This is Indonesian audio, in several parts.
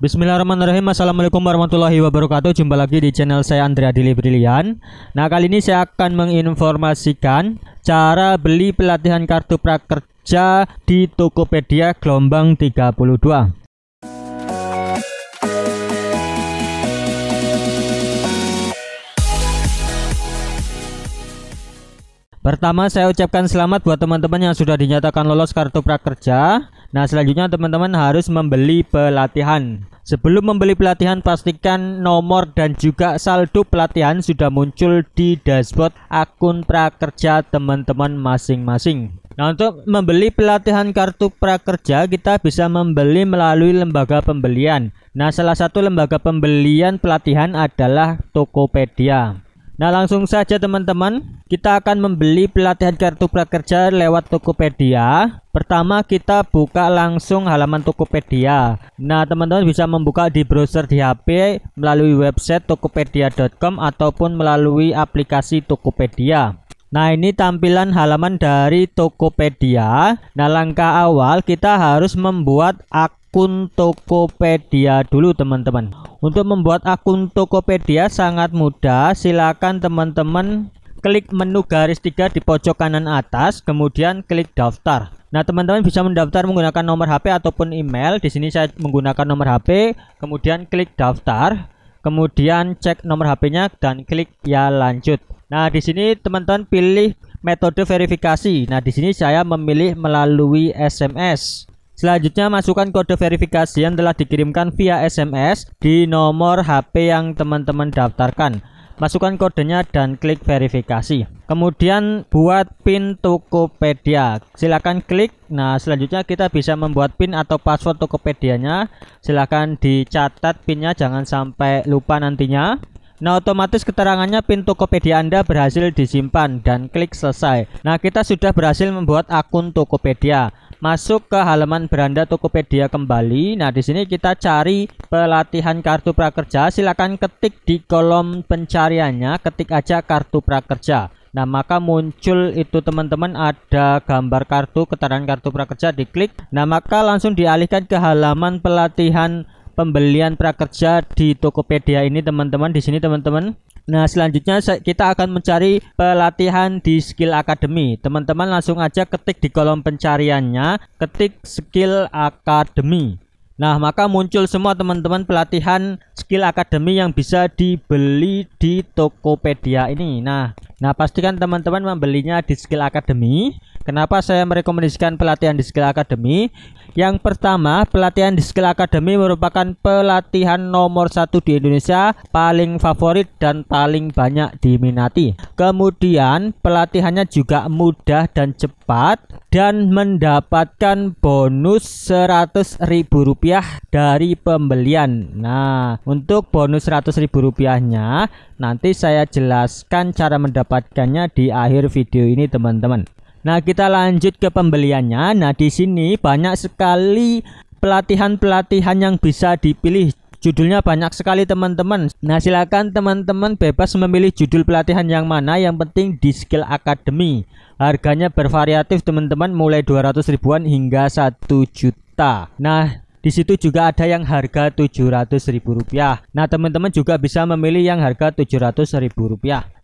Bismillahirrahmanirrahim Assalamualaikum warahmatullahi wabarakatuh Jumpa lagi di channel saya Andrea Dili Brilian Nah kali ini saya akan menginformasikan Cara beli pelatihan kartu prakerja di Tokopedia gelombang 32 Pertama saya ucapkan selamat buat teman-teman yang sudah dinyatakan lolos kartu prakerja Nah, selanjutnya teman-teman harus membeli pelatihan. Sebelum membeli pelatihan, pastikan nomor dan juga saldo pelatihan sudah muncul di dashboard akun prakerja teman-teman masing-masing. Nah, untuk membeli pelatihan kartu prakerja, kita bisa membeli melalui lembaga pembelian. Nah, salah satu lembaga pembelian pelatihan adalah Tokopedia. Nah langsung saja teman-teman kita akan membeli pelatihan kartu prakerja lewat Tokopedia Pertama kita buka langsung halaman Tokopedia. Nah, teman-teman bisa membuka di browser di HP melalui website tokopedia.com ataupun melalui aplikasi Tokopedia. Nah, ini tampilan halaman dari Tokopedia. Nah, langkah awal kita harus membuat akun Tokopedia dulu, teman-teman. Untuk membuat akun Tokopedia sangat mudah. Silakan teman-teman klik menu garis tiga di pojok kanan atas, kemudian klik daftar. Nah, teman-teman bisa mendaftar menggunakan nomor HP ataupun email. Di sini saya menggunakan nomor HP, kemudian klik daftar, kemudian cek nomor HP-nya dan klik ya lanjut. Nah, di sini teman-teman pilih metode verifikasi. Nah, di sini saya memilih melalui SMS. Selanjutnya masukkan kode verifikasi yang telah dikirimkan via SMS di nomor HP yang teman-teman daftarkan masukkan kodenya dan klik verifikasi kemudian buat pin Tokopedia silahkan klik nah selanjutnya kita bisa membuat pin atau password Tokopedia nya silahkan dicatat pinnya jangan sampai lupa nantinya Nah, otomatis keterangannya pin Tokopedia Anda berhasil disimpan dan klik selesai. Nah, kita sudah berhasil membuat akun Tokopedia masuk ke halaman beranda Tokopedia kembali. Nah, di sini kita cari pelatihan kartu prakerja. Silakan ketik di kolom pencariannya, ketik aja kartu prakerja. Nah, maka muncul itu teman-teman ada gambar kartu, keterangan kartu prakerja diklik. Nah, maka langsung dialihkan ke halaman pelatihan pembelian prakerja di Tokopedia ini teman-teman. Di sini teman-teman Nah, selanjutnya kita akan mencari pelatihan di Skill Academy. Teman-teman langsung aja ketik di kolom pencariannya, ketik Skill Academy. Nah, maka muncul semua teman-teman pelatihan Skill Academy yang bisa dibeli di Tokopedia ini. Nah, nah pastikan teman-teman membelinya di Skill Academy. Kenapa saya merekomendasikan pelatihan di Skill Academy? Yang pertama, pelatihan di skill academy merupakan pelatihan nomor satu di Indonesia, paling favorit dan paling banyak diminati. Kemudian, pelatihannya juga mudah dan cepat dan mendapatkan bonus Rp100.000 dari pembelian. Nah, untuk bonus Rp100.000-nya nanti saya jelaskan cara mendapatkannya di akhir video ini, teman-teman. Nah, kita lanjut ke pembeliannya. Nah, di sini banyak sekali pelatihan-pelatihan yang bisa dipilih. Judulnya banyak sekali teman-teman. Nah, silakan teman-teman bebas memilih judul pelatihan yang mana. Yang penting di Skill Academy. Harganya bervariatif teman-teman mulai 200 ribuan hingga 1 juta. Nah, di situ juga ada yang harga Rp700.000. Nah, teman-teman juga bisa memilih yang harga Rp700.000.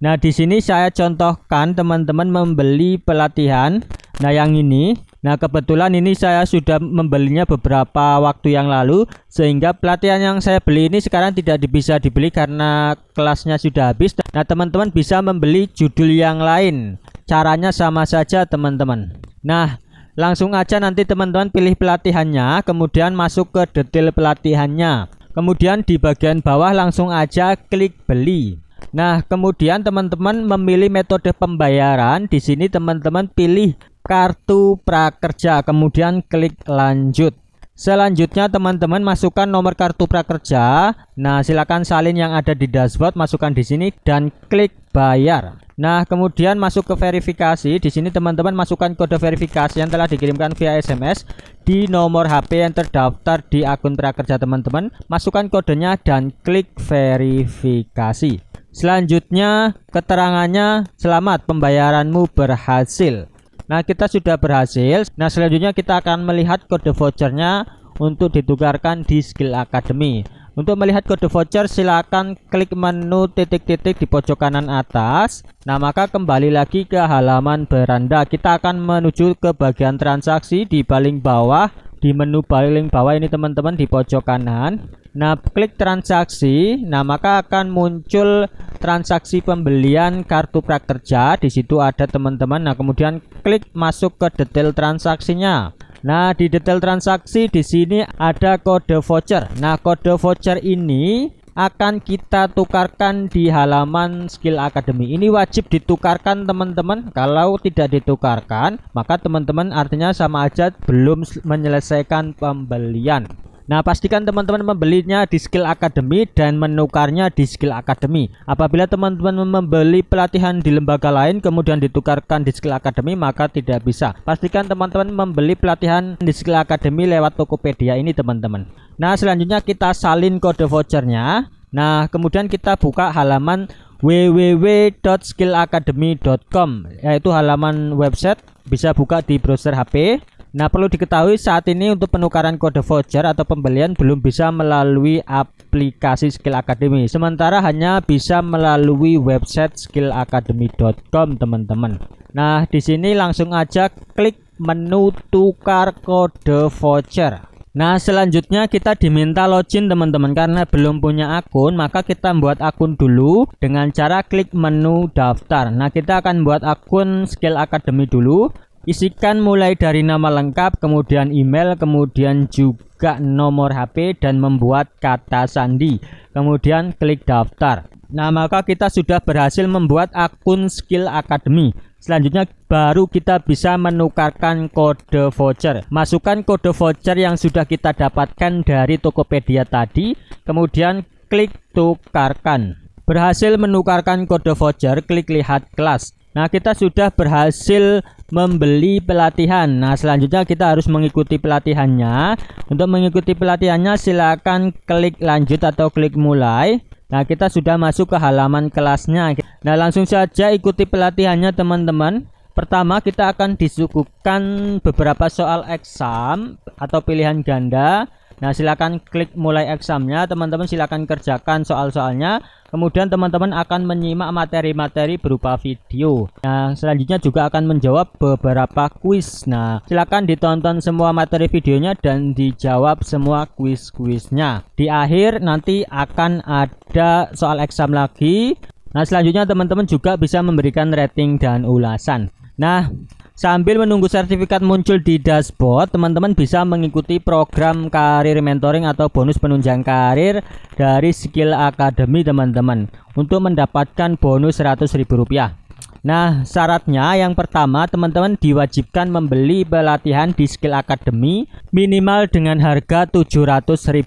Nah, di sini saya contohkan teman-teman membeli pelatihan. Nah, yang ini Nah, kebetulan ini saya sudah membelinya beberapa waktu yang lalu sehingga pelatihan yang saya beli ini sekarang tidak bisa dibeli karena kelasnya sudah habis. Nah, teman-teman bisa membeli judul yang lain. Caranya sama saja, teman-teman. Nah, Langsung aja nanti teman-teman pilih pelatihannya, kemudian masuk ke detail pelatihannya. Kemudian di bagian bawah langsung aja klik beli. Nah, kemudian teman-teman memilih metode pembayaran. Di sini teman-teman pilih kartu prakerja, kemudian klik lanjut. Selanjutnya teman-teman masukkan nomor kartu prakerja. Nah, silakan salin yang ada di dashboard, masukkan di sini dan klik bayar. Nah, kemudian masuk ke verifikasi. Di sini teman-teman masukkan kode verifikasi yang telah dikirimkan via SMS di nomor HP yang terdaftar di akun prakerja teman-teman. Masukkan kodenya dan klik verifikasi. Selanjutnya, keterangannya selamat pembayaranmu berhasil. Nah, kita sudah berhasil. Nah, selanjutnya kita akan melihat kode vouchernya untuk ditukarkan di Skill Academy. Untuk melihat kode voucher silakan klik menu titik-titik di pojok kanan atas. Nah, maka kembali lagi ke halaman beranda. Kita akan menuju ke bagian transaksi di paling bawah di menu paling bawah ini teman-teman di pojok kanan nah klik transaksi nah maka akan muncul transaksi pembelian kartu prakerja di situ ada teman-teman nah kemudian klik masuk ke detail transaksinya Nah, di detail transaksi di sini ada kode voucher. Nah, kode voucher ini akan kita tukarkan di halaman skill academy ini wajib ditukarkan teman-teman kalau tidak ditukarkan maka teman-teman artinya sama aja belum menyelesaikan pembelian Nah, pastikan teman-teman membelinya di Skill Academy dan menukarnya di Skill Academy. Apabila teman-teman membeli pelatihan di lembaga lain kemudian ditukarkan di Skill Academy, maka tidak bisa. Pastikan teman-teman membeli pelatihan di Skill Academy lewat Tokopedia ini, teman-teman. Nah, selanjutnya kita salin kode vouchernya. Nah, kemudian kita buka halaman www.skillacademy.com yaitu halaman website bisa buka di browser HP Nah, perlu diketahui saat ini untuk penukaran kode voucher atau pembelian belum bisa melalui aplikasi Skill Academy. Sementara hanya bisa melalui website skillacademy.com, teman-teman. Nah, di sini langsung aja klik menu tukar kode voucher. Nah, selanjutnya kita diminta login teman-teman karena belum punya akun, maka kita buat akun dulu dengan cara klik menu daftar. Nah, kita akan buat akun Skill Academy dulu. Isikan mulai dari nama lengkap, kemudian email, kemudian juga nomor HP dan membuat kata sandi. Kemudian klik daftar. Nah, maka kita sudah berhasil membuat akun Skill Academy. Selanjutnya baru kita bisa menukarkan kode voucher. Masukkan kode voucher yang sudah kita dapatkan dari Tokopedia tadi, kemudian klik tukarkan. Berhasil menukarkan kode voucher, klik lihat kelas. Nah, kita sudah berhasil membeli pelatihan. Nah, selanjutnya kita harus mengikuti pelatihannya. Untuk mengikuti pelatihannya silakan klik lanjut atau klik mulai. Nah, kita sudah masuk ke halaman kelasnya. Nah, langsung saja ikuti pelatihannya teman-teman. Pertama, kita akan disuguhkan beberapa soal eksam atau pilihan ganda Nah, silakan klik mulai examnya. Teman-teman silakan kerjakan soal-soalnya. Kemudian teman-teman akan menyimak materi-materi berupa video. Nah, selanjutnya juga akan menjawab beberapa kuis. Nah, silakan ditonton semua materi videonya dan dijawab semua kuis-kuisnya. Di akhir nanti akan ada soal exam lagi. Nah, selanjutnya teman-teman juga bisa memberikan rating dan ulasan. Nah, Sambil menunggu sertifikat muncul di dashboard, teman-teman bisa mengikuti program karir mentoring atau bonus penunjang karir dari Skill Academy teman-teman untuk mendapatkan bonus Rp100.000. Nah, syaratnya yang pertama teman-teman diwajibkan membeli pelatihan di Skill Academy minimal dengan harga Rp700.000.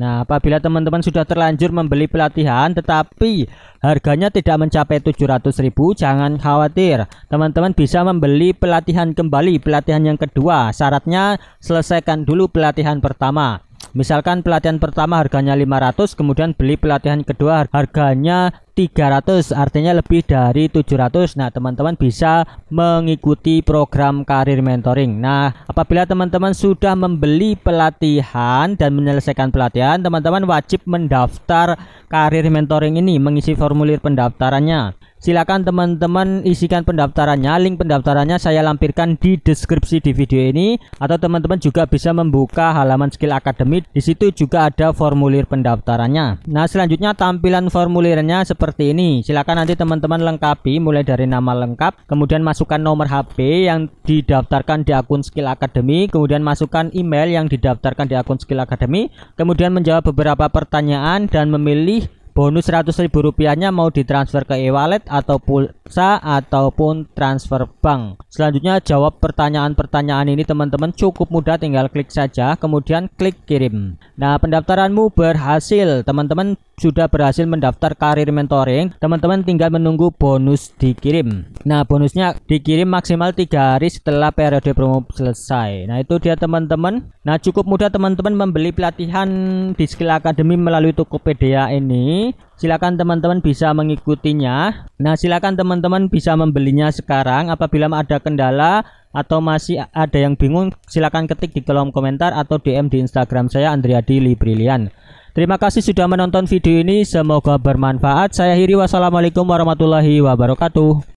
Nah, apabila teman-teman sudah terlanjur membeli pelatihan tetapi harganya tidak mencapai rp 700.000, jangan khawatir. Teman-teman bisa membeli pelatihan kembali, pelatihan yang kedua. Syaratnya selesaikan dulu pelatihan pertama. Misalkan pelatihan pertama harganya 500, kemudian beli pelatihan kedua harganya 300, artinya lebih dari 700. Nah, teman-teman bisa mengikuti program karir mentoring. Nah, apabila teman-teman sudah membeli pelatihan dan menyelesaikan pelatihan, teman-teman wajib mendaftar karir mentoring ini, mengisi formulir pendaftarannya. Silakan teman-teman isikan pendaftarannya. Link pendaftarannya saya lampirkan di deskripsi di video ini atau teman-teman juga bisa membuka halaman Skill Academy. Di situ juga ada formulir pendaftarannya. Nah, selanjutnya tampilan formulirnya seperti ini. Silakan nanti teman-teman lengkapi mulai dari nama lengkap, kemudian masukkan nomor HP yang didaftarkan di akun Skill Academy, kemudian masukkan email yang didaftarkan di akun Skill Academy, kemudian menjawab beberapa pertanyaan dan memilih bonus 100 ribu rupiahnya mau ditransfer ke e-wallet atau pulsa ataupun transfer bank selanjutnya jawab pertanyaan-pertanyaan ini teman-teman cukup mudah tinggal klik saja kemudian klik kirim nah pendaftaranmu berhasil teman-teman sudah berhasil mendaftar karir mentoring teman-teman tinggal menunggu bonus dikirim nah bonusnya dikirim maksimal tiga hari setelah periode promo selesai nah itu dia teman-teman nah cukup mudah teman-teman membeli pelatihan di skill academy melalui Tokopedia ini Silakan teman-teman bisa mengikutinya. Nah, silakan teman-teman bisa membelinya sekarang. Apabila ada kendala atau masih ada yang bingung, silakan ketik di kolom komentar atau DM di Instagram saya Andriadi Librilian. Terima kasih sudah menonton video ini. Semoga bermanfaat. Saya Hiri. Wassalamualaikum warahmatullahi wabarakatuh.